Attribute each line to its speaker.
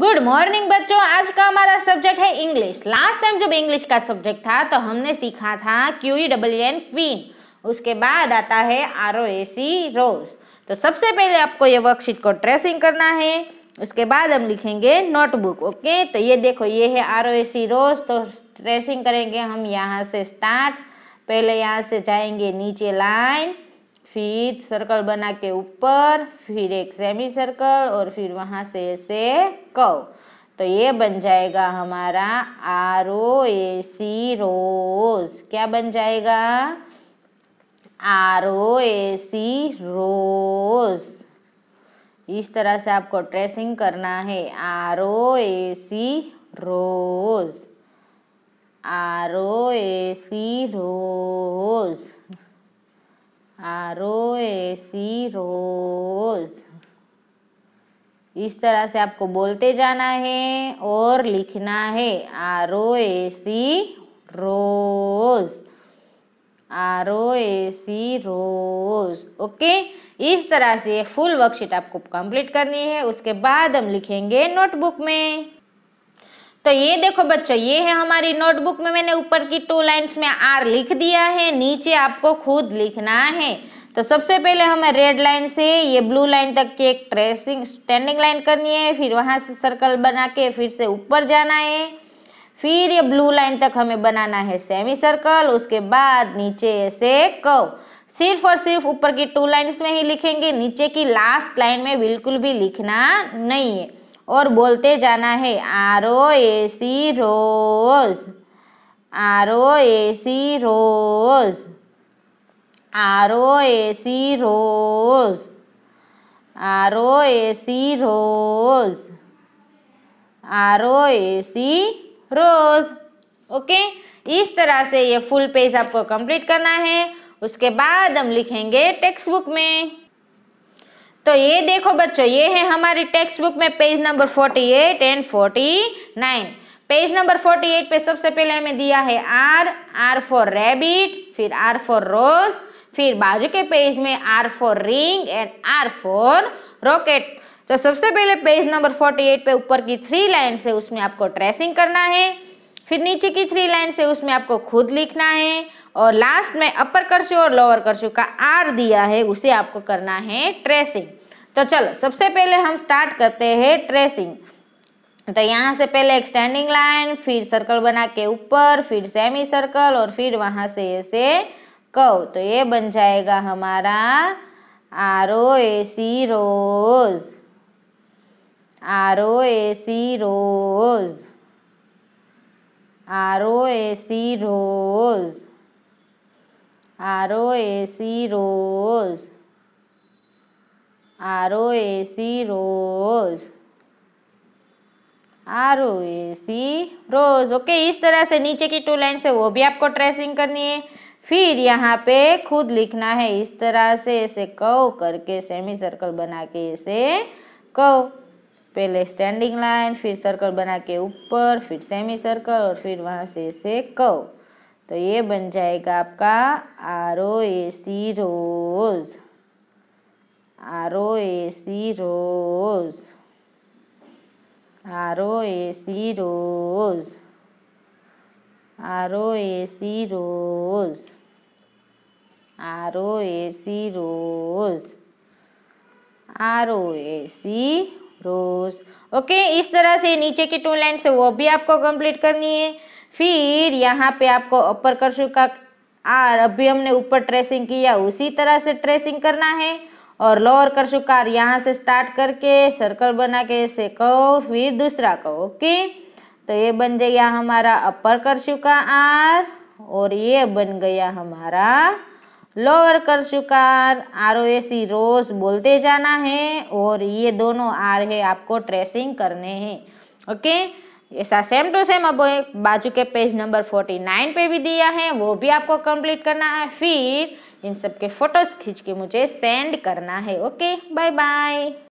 Speaker 1: good morning बच्चों आज का हमारा सब्जेक्ट है इंग्लिश लास्ट टाइम जब इंग्लिश का सब्जेक्ट था तो हमने सीखा था क्यू डब्ल्यू एन क्वीन उसके बाद आता है आर ओ ए सी रोज तो सबसे पहले आपको ये वर्कशीट को ट्रेसिंग करना है उसके बाद हम लिखेंगे नोटबुक ओके तो ये देखो ये है आर ओ ए सी रोज तो ट्रेसिंग करेंगे हम यहाँ से स्टार्ट पहले यहाँ से जाएंगे नीचे लाइन फिर सर्कल बना के ऊपर फिर एक सेमी सर्कल और फिर वहाँ से ऐसे कव तो ये बन जाएगा हमारा आर ओ ए सी रोज क्या बन जाएगा आर ओ ए सी रोज इस तरह से आपको ट्रेसिंग करना है R O A C rose R O A C rose A C रोज इस तरह से आपको बोलते जाना है और लिखना है आरो सी रोज ए सी रोज ओके इस तरह से फुल वर्कशीट आपको कंप्लीट करनी है उसके बाद हम लिखेंगे नोटबुक में तो ये देखो बच्चों ये है हमारी नोटबुक में मैंने ऊपर की टू लाइंस में आर लिख दिया है नीचे आपको खुद लिखना है तो सबसे पहले हमें रेड लाइन से ये ब्लू लाइन तक की एक ट्रेसिंग स्टैंडिंग लाइन करनी है फिर वहाँ से सर्कल बना के फिर से ऊपर जाना है फिर ये ब्लू लाइन तक हमें बनाना है सेमी सर्कल उसके बाद नीचे ऐसे कव सिर्फ और सिर्फ ऊपर की टू लाइंस में ही लिखेंगे नीचे की लास्ट लाइन में बिल्कुल भी लिखना नहीं है और बोलते जाना है R O A C rose R O A C rose R O A C rose R O A C rose R O A C rose okay इस तरह से ये फुल पेज आपको कंप्लीट करना है उसके बाद हम लिखेंगे टेक्स्ट बुक में तो ये देखो बच्चों ये है हमारी टेक्स्ट बुक में page number forty eight and forty nine page number forty eight पे सबसे पहले हमें दिया है आर आर फॉर रेबिट फिर आर फॉर रोज फिर बाजू के पेज में R for ring and R for rocket तो सबसे पहले पेज नंबर फोर्टी एट पे ऊपर की थ्री लाइन से उसमें आपको ट्रेसिंग करना है फिर नीचे की थ्री लाइन से उसमें आपको खुद लिखना है और लास्ट में अपर कर्स्यू और लोअर कर्स्यू का आर दिया है उसे आपको करना है ट्रेसिंग तो चलो सबसे पहले हम स्टार्ट करते हैं ट्रेसिंग तो यहाँ से पहले एक स्टैंडिंग लाइन फिर सर्कल बना के ऊपर फिर सेमी सर्कल और फिर वहां से ऐसे कव तो ये बन जाएगा हमारा R O A C rose R O A C rose R O A C rose R O A C rose R O A C rose R O A C rose okay इस तरह से नीचे की to line से वो भी आपको tracing करनी है फिर यहाँ पे खुद लिखना है इस तरह से ऐसे कव करके सेमी सर्कल बना के ऐसे कव पहले स्टैंडिंग लाइन फिर सर्कल बना के ऊपर फिर सेमी सर्कल और फिर वहाँ से ऐसे कव तो ये बन जाएगा आपका R O A C rose R O A C rose R O A C rose R O A C rose R O A C rose R O A C rose okay इस तरह से नीचे की to line से वो भी आपको complete करनी है फिर यहाँ पे आपको अपर कर्सू का आर अभी हमने ऊपर ट्रेसिंग किया उसी तरह से ट्रेसिंग करना है और लोअर कर यहाँ से स्टार्ट करके सर्कल बना के ऐसे कहो फिर दूसरा कहो ओके तो ये बन गया हमारा अपर कर आर और ये बन गया हमारा लोअर कर R R O A C rose बोलते जाना है और ये दोनों आर है आपको ट्रेसिंग करने हैं ओके ऐसा सेम टू सेम अब एक बाजू के पेज नंबर 49 पे भी दिया है वो भी आपको कंप्लीट करना है फिर इन सब के फोटोज खींच के मुझे सेंड करना है ओके बाय बाय